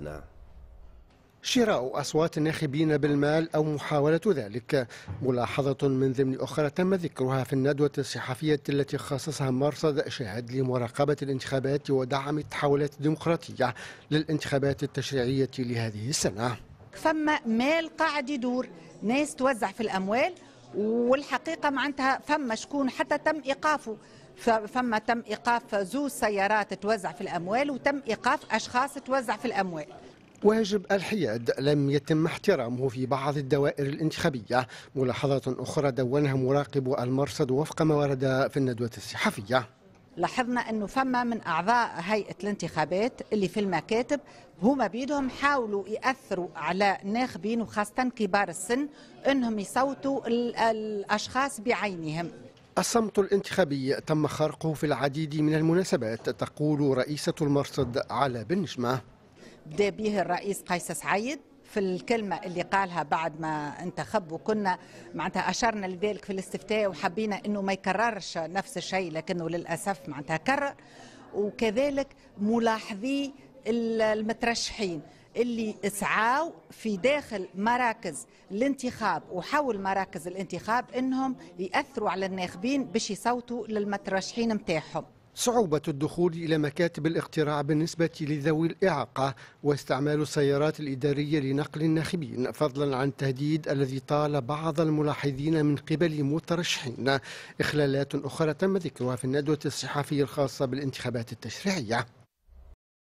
نعم شراء أصوات الناخبين بالمال أو محاولة ذلك ملاحظة من ضمن أخرى تم ذكرها في الندوة الصحفية التي خصصها مرصد شاهد لمراقبة الانتخابات ودعم التحولات الديمقراطية للانتخابات التشريعية لهذه السنة فما مال قاعد يدور ناس توزع في الأموال والحقيقة معناتها فما شكون حتى تم إيقافه فما تم ايقاف زوج سيارات توزع في الاموال وتم ايقاف اشخاص توزع في الاموال واجب الحياد لم يتم احترامه في بعض الدوائر الانتخابية ملاحظات أخرى دونها مراقب المرصد وفق ما ورد في الندوة الصحفية لاحظنا أنه فما من أعضاء هيئة الانتخابات اللي في المكاتب هما بيدهم حاولوا يأثروا على ناخبين وخاصة كبار السن أنهم يصوتوا الأشخاص بعينهم الصمت الانتخابي تم خرقه في العديد من المناسبات تقول رئيسة المرصد على بنجمة بدا به الرئيس قيس سعيد في الكلمة اللي قالها بعد ما انتخب وكنا معناتها أشرنا لذلك في الاستفتاء وحبينا أنه ما يكررش نفس الشيء لكنه للأسف معناتها كرر وكذلك ملاحظي المترشحين اللي اسعاوا في داخل مراكز الانتخاب وحول مراكز الانتخاب انهم ياثروا على الناخبين باش يصوتوا للمترشحين نتاعهم صعوبة الدخول إلى مكاتب الاقتراع بالنسبة لذوي الإعاقة واستعمال السيارات الإدارية لنقل الناخبين فضلا عن التهديد الذي طال بعض الملاحظين من قبل مترشحين إخلالات أخرى تم ذكرها في الندوة الصحفية الخاصة بالانتخابات التشريعية